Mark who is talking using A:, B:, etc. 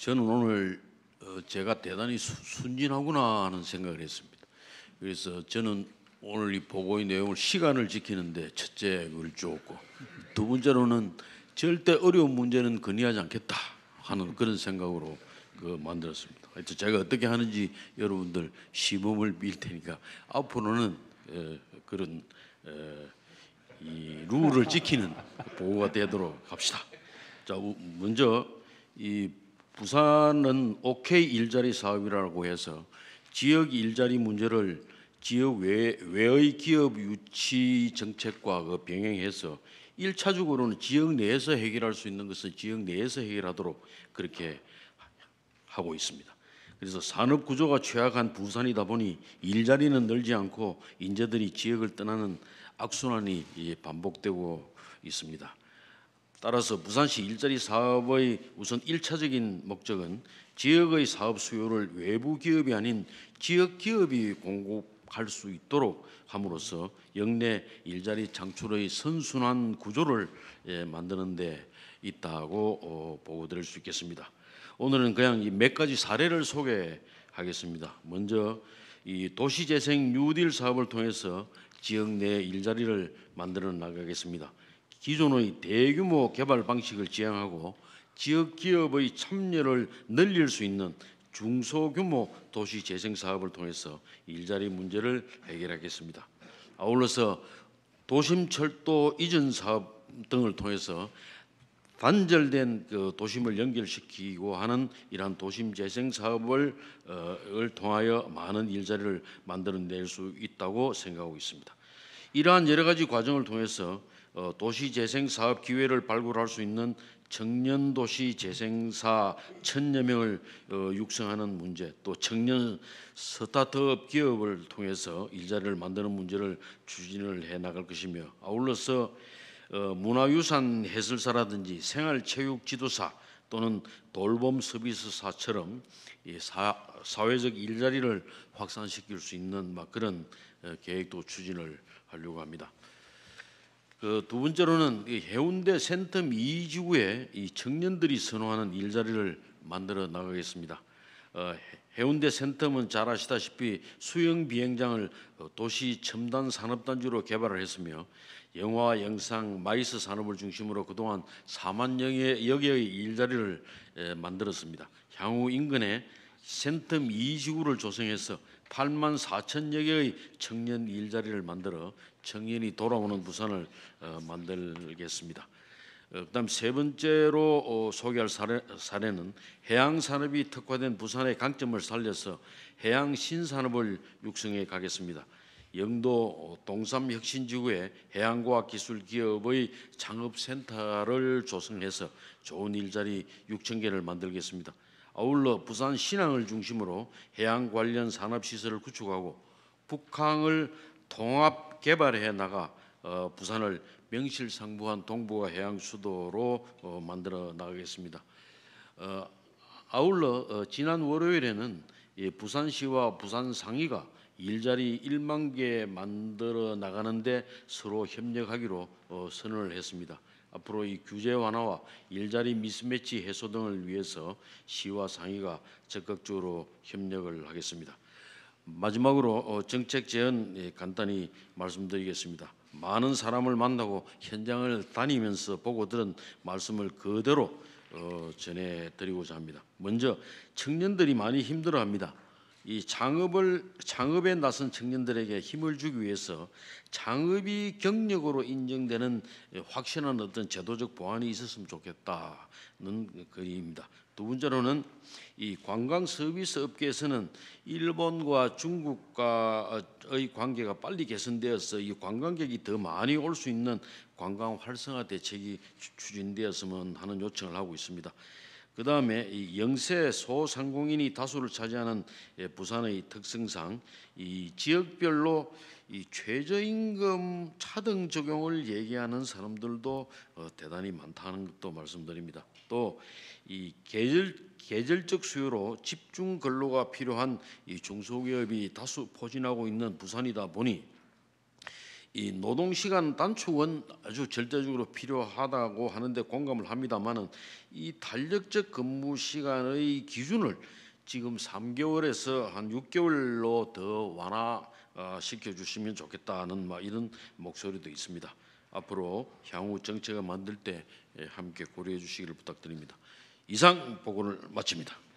A: 저는 오늘 어, 제가 대단히 순진하구나 하는 생각을 했습니다. 그래서 저는 오늘 이 보고의 내용을 시간을 지키는데 첫째 그걸 주었고 두 번째로는 절대 어려운 문제는 건의하지 않겠다 하는 그런 생각으로 그 만들었습니다. 하여튼 제가 어떻게 하는지 여러분들 시범을 밀 테니까 앞으로는 그런 이 룰을 지키는 보고가 되도록 합시다. 자 먼저 이 부산은 오케이 일자리 사업이라고 해서 지역 일자리 문제를 지역 외, 외의 기업 유치 정책과 그 병행해서 1차적으로는 지역 내에서 해결할 수 있는 것을 지역 내에서 해결하도록 그렇게 하고 있습니다. 그래서 산업 구조가 취약한 부산이다 보니 일자리는 늘지 않고 인재들이 지역을 떠나는 악순환이 반복되고 있습니다. 따라서 부산시 일자리 사업의 우선 1차적인 목적은 지역의 사업 수요를 외부 기업이 아닌 지역 기업이 공급할 수 있도록 함으로써 역내 일자리 창출의 선순환 구조를 예, 만드는 데 있다고 어, 보고드릴 수 있겠습니다. 오늘은 그냥 이몇 가지 사례를 소개하겠습니다. 먼저 이 도시재생 뉴딜 사업을 통해서 지역 내 일자리를 만들어 나가겠습니다. 기존의 대규모 개발 방식을 지향하고 지역 기업의 참여를 늘릴 수 있는 중소규모 도시 재생 사업을 통해서 일자리 문제를 해결하겠습니다. 아울러서 도심 철도 이전 사업 등을 통해서 단절된 그 도심을 연결시키고 하는 이러한 도심 재생 사업을 어, 통하여 많은 일자리를 만들어낼 수 있다고 생각하고 있습니다. 이러한 여러 가지 과정을 통해서 어, 도시재생사업 기회를 발굴할 수 있는 청년도시 재생사 천여 명을 어, 육성하는 문제 또 청년 스타트업 기업을 통해서 일자리를 만드는 문제를 추진을 해 나갈 것이며 아울러서 어, 문화유산 해설사라든지 생활체육지도사 또는 돌봄 서비스사처럼 이 사, 사회적 일자리를 확산시킬 수 있는 막 그런 어, 계획도 추진을 하려고 합니다. 그두 번째로는 해운대 센텀 이지구에이 청년들이 선호하는 일자리를 만들어 나가겠습니다. 어, 해운대 센텀은 잘 아시다시피 수영 비행장을 어, 도시 첨단 산업단지로 개발을 했으며 영화, 영상, 마이스 산업을 중심으로 그동안 4만 여개의 일자리를 만들었습니다. 향후 인근에 센텀 이지구를 조성해서 8만 4천여 개의 청년 일자리를 만들어 청년이 돌아오는 부산을 어, 만들겠습니다. 어, 그다음 세 번째로 어, 소개할 사례, 는 해양 산업이 특화된 부산의 강점을 살려서 해양 신산업을 육성해 가겠습니다. 영도 동삼 혁신 지구에 해양과학 기술 기업의 창업 센터를 조성해서 좋은 일자리 6천 개를 만들겠습니다. 아울러 부산 신항을 중심으로 해양 관련 산업 시설을 구축하고 북항을 통합 개발해 나가 어, 부산을 명실상부한 동북아 해양 수도로 어, 만들어 나가겠습니다. 어, 아울러 어, 지난 월요일에는 부산시와 부산 상의가 일자리 1만 개 만들어 나가는데 서로 협력하기로 어, 선언을 했습니다. 앞으로 이 규제 완화와 일자리 미스매치 해소 등을 위해서 시와 상의가 적극적으로 협력을 하겠습니다. 마지막으로 어, 정책 제언 예, 간단히 말씀드리겠습니다. 많은 사람을 만나고 현장을 다니면서 보고 들은 말씀을 그대로 어, 전해드리고자 합니다. 먼저 청년들이 많이 힘들어합니다. 이 장업을 장업에 나선 청년들에게 힘을 주기 위해서 장업이 경력으로 인정되는 확실한 어떤 제도적 보완이 있었으면 좋겠다는 글입니다. 두 번째로는 이 관광 서비스 업계에서는 일본과 중국과의 관계가 빨리 개선되어서 이 관광객이 더 많이 올 수 있는 관광 활성화 대책이 추진되었으면 하는 요청을 하고 있습니다. 그 다음에 영세 소상공인이 다수를 차지하는 예, 부산의 특성상 이 지역별로 이 최저임금 차등 적용을 얘기하는 사람들도 어, 대단히 많다는 것도 말씀드립니다. 또이 계절 계절적 수요로 집중 근로가 필요한 이 중소기업이 다수 포진하고 있는 부산이다 보니 이 노동 시간 단축은 아주 절대적으로 필요하다고 하는데 공감을 합니다만은 이 탄력적 근무 시간의 기준을 지금 3개월에서 한 6개월로 더 완화시켜 주시면 좋겠다는 막 뭐 이런 목소리도 있습니다. 앞으로 향후 정책을 만들 때 예, 함께 고려해 주시기를 부탁드립니다. 이상 보고를 마칩니다.